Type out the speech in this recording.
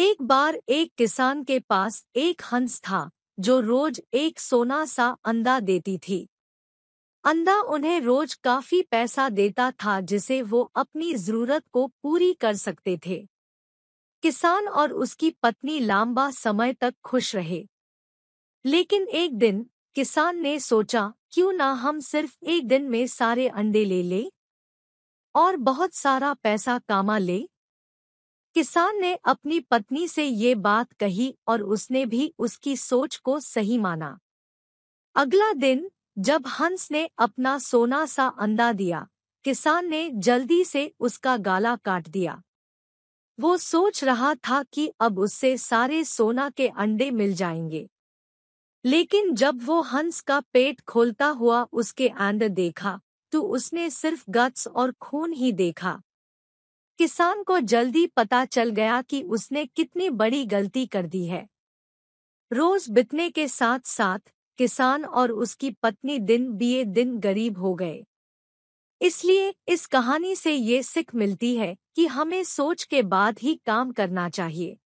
एक बार एक किसान के पास एक हंस था जो रोज एक सोना सा अंडा देती थी अंडा उन्हें रोज काफी पैसा देता था जिसे वो अपनी जरूरत को पूरी कर सकते थे किसान और उसकी पत्नी लांबा समय तक खुश रहे लेकिन एक दिन किसान ने सोचा क्यों ना हम सिर्फ एक दिन में सारे अंडे ले ले और बहुत सारा पैसा कामा ले किसान ने अपनी पत्नी से ये बात कही और उसने भी उसकी सोच को सही माना अगला दिन जब हंस ने अपना सोना सा अंडा दिया किसान ने जल्दी से उसका गाला काट दिया वो सोच रहा था कि अब उससे सारे सोना के अंडे मिल जाएंगे लेकिन जब वो हंस का पेट खोलता हुआ उसके आंद देखा तो उसने सिर्फ गट्स और खून ही देखा किसान को जल्दी पता चल गया कि उसने कितनी बड़ी गलती कर दी है रोज बितने के साथ साथ किसान और उसकी पत्नी दिन बिए दिन गरीब हो गए इसलिए इस कहानी से ये सिख मिलती है कि हमें सोच के बाद ही काम करना चाहिए